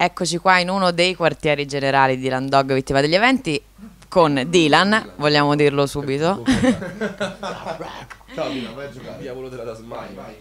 Eccoci qua in uno dei quartieri generali di Landog, vittima degli eventi, con Dylan, vogliamo dirlo subito. Ciao Dylan, vai a giocare. Diavolo della Tasmania.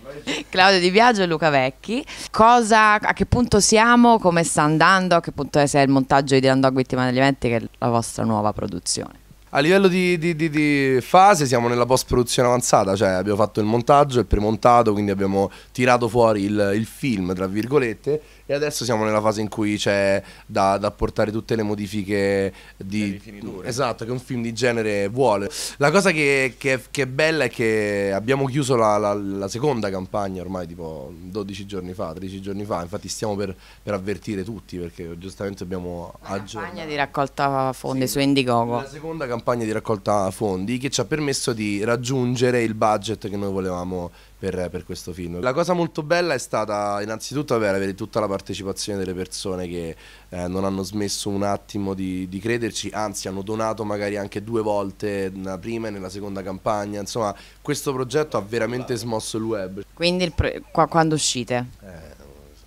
Claudio Di Biagio e Luca Vecchi. Cosa, a che punto siamo? Come sta andando? A che punto è, il montaggio di Dylan Vittima degli Eventi, che è la vostra nuova produzione? A livello di, di, di, di, fase siamo nella post produzione avanzata, cioè abbiamo fatto il montaggio, il premontato, quindi abbiamo tirato fuori il, il film, tra virgolette, e adesso siamo nella fase in cui c'è da, da portare tutte le modifiche di... Esatto, che un film di genere vuole. La cosa che, che, che è bella è che abbiamo chiuso la, la, la, seconda campagna ormai tipo 12 giorni fa, 13 giorni fa, infatti stiamo per, per avvertire tutti perché giustamente abbiamo... La campagna di raccolta fondi sì, su Indiegogo. La seconda campagna campagna di raccolta fondi che ci ha permesso di raggiungere il budget che noi volevamo per, per, questo film. La cosa molto bella è stata innanzitutto avere tutta la partecipazione delle persone che eh, non hanno smesso un attimo di, di, crederci, anzi hanno donato magari anche due volte nella prima e nella seconda campagna, insomma questo progetto ha veramente smosso il web. Quindi il qua, quando uscite?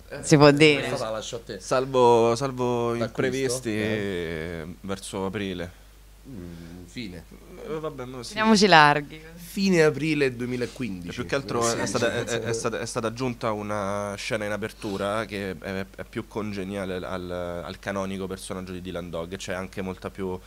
Eh, si può dire. Salvo, salvo imprevisti eh. eh. verso aprile. Mm, fine. Eh, vabbè, no, sì. Teniamoci larghi. Fine aprile 2015. E più che altro sì, è, stata, è, è, stata, è, stata, aggiunta una scena in apertura che è, più congeniale al, al, canonico personaggio di Dylan Dog, c'è anche molta più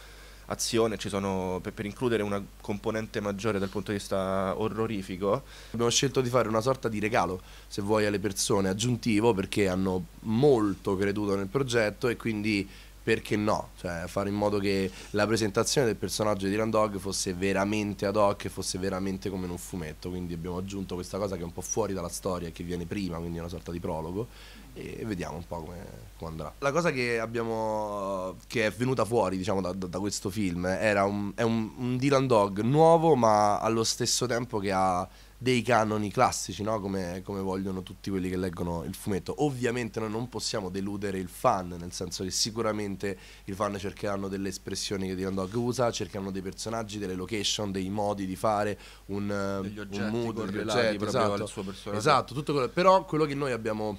azione, sono, per, per, includere una componente maggiore dal punto di vista orrorifico. Abbiamo scelto di fare una sorta di regalo, se vuoi, alle persone aggiuntivo perché hanno molto creduto nel progetto e quindi perché no? Cioè, fare in modo che la presentazione del personaggio di Randog fosse veramente ad hoc e fosse veramente come in un fumetto. Quindi abbiamo aggiunto questa cosa che è un po' fuori dalla storia e che viene prima, quindi è una sorta di prologo. E vediamo un po' come, come andrà. La cosa che, abbiamo, che è venuta fuori, diciamo, da, da, questo film era un, è un, un Dylan Dog nuovo, ma allo stesso tempo che ha dei canoni classici, no? come, come, vogliono tutti quelli che leggono il fumetto. Ovviamente noi non possiamo deludere il fan, nel senso che sicuramente i fan cercheranno delle espressioni che diranno oh, che usa, cercheranno dei personaggi, delle location, dei modi di fare, un, degli un mood, degli oggetti, esatto, esatto, tutto quello. Però quello che noi abbiamo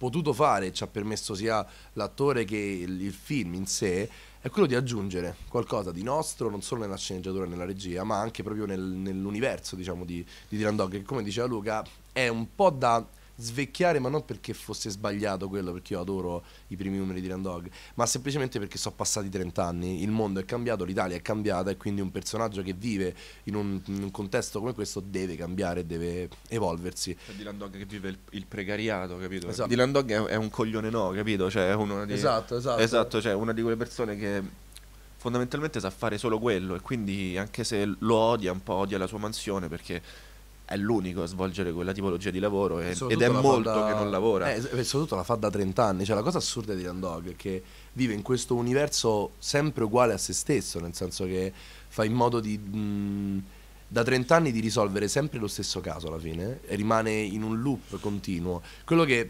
potuto fare e ci ha permesso sia l'attore che il, il film in sé è quello di aggiungere qualcosa di nostro, non solo nella sceneggiatura e nella regia, ma anche proprio nel, nell'universo diciamo, di, di Dylan Dog, che come diceva Luca è un po' da svecchiare, ma non perché fosse sbagliato quello, perché io adoro i primi numeri di Landog, ma semplicemente perché sono passati 30 anni, il mondo è cambiato, l'Italia è cambiata e quindi un personaggio che vive in un, in un contesto come questo deve cambiare, deve evolversi. C'è Dylan Dog che vive il, il precariato, capito? Esatto. Dylan Dog è, è, un coglione no, capito? Cioè è uno di, esatto, esatto. Esatto, cioè una di quelle persone che fondamentalmente sa fare solo quello e quindi anche se lo odia un po', odia la sua mansione perché è l'unico a svolgere quella tipologia di lavoro e, ed è molto da, che non lavora. Eh, soprattutto la fa da 30 anni, cioè la cosa assurda di Iron Dog è che vive in questo universo sempre uguale a se stesso, nel senso che fa in modo di... Mh, mm, da 30 anni di risolvere sempre lo stesso caso alla fine e rimane in un loop continuo. Quello che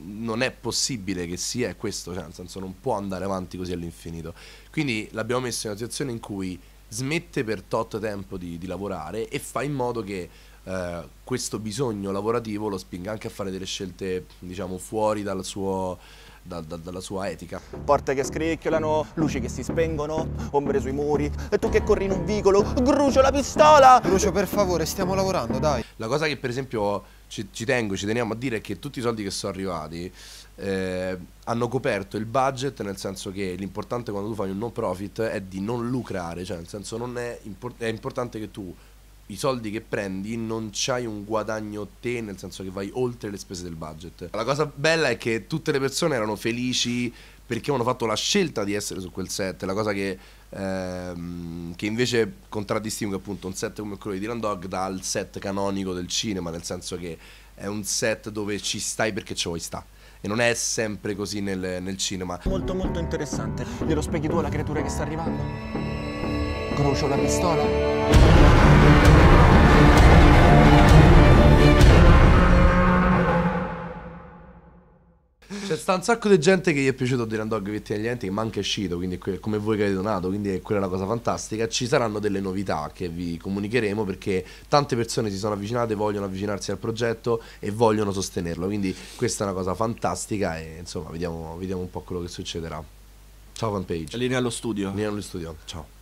non è possibile che sia è questo, cioè nel senso non può andare avanti così all'infinito. Quindi l'abbiamo messo in una situazione in cui smette per tot tempo di, di lavorare e fa in modo che eh, questo bisogno lavorativo lo spinga anche a fare delle scelte diciamo fuori dal suo, da, da, dalla sua etica. Porte che scricchiolano, luci che si spengono, ombre sui muri, e tu che corri in un vicolo, Grucio la pistola! Grucio per favore, stiamo lavorando, dai! La cosa che per esempio ci, ci tengo, ci teniamo a dire è che tutti i soldi che sono arrivati eh, hanno coperto il budget, nel senso che l'importante quando tu fai un non profit è di non lucrare, cioè nel senso non è, import è importante che tu i soldi che prendi non c'hai un guadagno te, nel senso che vai oltre le spese del budget. La cosa bella è che tutte le persone erano felici perché avevano fatto la scelta di essere su quel set, la cosa che, ehm, che invece contraddistingue appunto un set come quello di Dylan Dog dal set canonico del cinema, nel senso che è un set dove ci stai perché ci vuoi sta. E non è sempre così nel, nel cinema. Molto molto interessante. Glielo spieghi tu alla creatura che sta arrivando? Crocio la pistola? sta un sacco di gente che gli è piaciuto Dylan Dog Vittima degli Enti, che ma anche è uscito, quindi que- come voi che avete donato, quindi è quella è una cosa fantastica. Ci saranno delle novità che vi comunicheremo perché tante persone si sono avvicinate, vogliono avvicinarsi al progetto e vogliono sostenerlo, quindi questa è una cosa fantastica e insomma vediamo, vediamo un po' quello che succederà. Ciao fanpage. Linea allo studio. Linea allo studio, ciao.